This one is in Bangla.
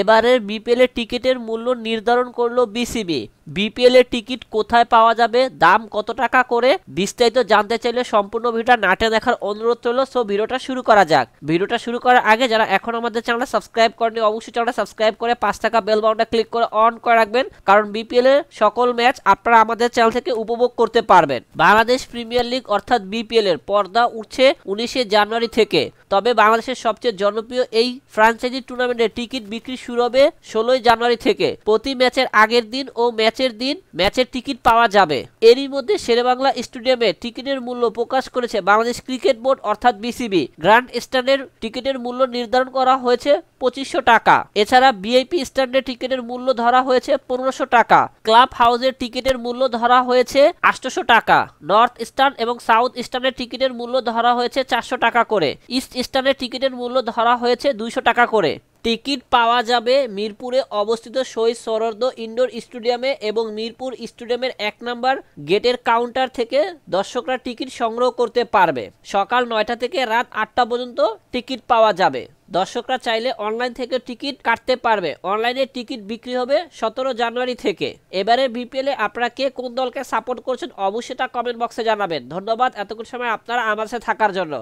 এবারের বিপিএলের টিকিটের মূল্য নির্ধারণ করল বিসিবি বিপিএল এর টিকিট কোথায় পাওয়া যাবে দাম কত টাকা করে বিস্তারিত জানতে চাইলে সম্পূর্ণ ভিডিওটা নাটে দেখার অনুরোধ রইল সো ভিডিওটা শুরু করা যাক ভিডিওটা শুরু করার আগে যারা এখন আমাদের চ্যানেলটা সাবস্ক্রাইব করেনি অবশ্যই চ্যানেলটা সাবস্ক্রাইব করে পাঁচ টাকা বেল বাউনটা ক্লিক করে অন করে রাখবেন কারণ বিপিএল এর সকল ম্যাচ আপনারা আমাদের চ্যানেল থেকে উপভোগ করতে পারবেন বাংলাদেশ প্রিমিয়ার লিগ অর্থাৎ বিপিএল এর পর্দা উঠছে উনিশে জানুয়ারি থেকে তবে বাংলাদেশের সবচেয়ে জনপ্রিয় এই ফ্রাঞ্চাইজি টুর্নামেন্টের টিকিট বিক্রি শুরু হবে ষোলোই জানুয়ারি থেকে প্রতি ম্যাচের আগের দিন ও ম্যাচ ম্যাচের দিন ম্যাচের টিকিট পাওয়া যাবে এরই মধ্যে শেরেবাংলা স্টেডিয়ামে টিকিটের মূল্য প্রকাশ করেছে বাংলাদেশ ক্রিকেট বোর্ড অর্থাৎ বিসিবি গ্র্যান্ড স্ট্যান্ডের টিকিটের মূল্য নির্ধারণ করা হয়েছে পঁচিশশো টাকা এছাড়া বিআইপি স্ট্যান্ডের টিকিটের মূল্য ধরা হয়েছে পনেরোশো টাকা ক্লাব হাউসের টিকিটের মূল্য ধরা হয়েছে আষ্টশো টাকা নর্থ ইস্টার্ন এবং সাউথ স্টার্নের টিকিটের মূল্য ধরা হয়েছে চারশো টাকা করে ইস্ট ইস্টার্নের টিকিটের মূল্য ধরা হয়েছে দুইশো টাকা করে টিকিট পাওয়া যাবে মিরপুরে অবস্থিত শহীদ সরদ ইনডোর স্টেডিয়ামে এবং মিরপুর স্টেডিয়ামের এক নাম্বার গেটের কাউন্টার থেকে দর্শকরা টিকিট সংগ্রহ করতে পারবে সকাল নয়টা থেকে রাত আটটা পর্যন্ত টিকিট পাওয়া যাবে দর্শকরা চাইলে অনলাইন থেকে টিকিট কাটতে পারবে অনলাইনে টিকিট বিক্রি হবে সতেরো জানুয়ারি থেকে এবারে বিপিএলে আপনারা কে কোন দলকে সাপোর্ট করছেন অবশ্যই তা কমেন্ট বক্সে জানাবেন ধন্যবাদ এতক্ষণ সময় আপনারা আমার সাথে থাকার জন্য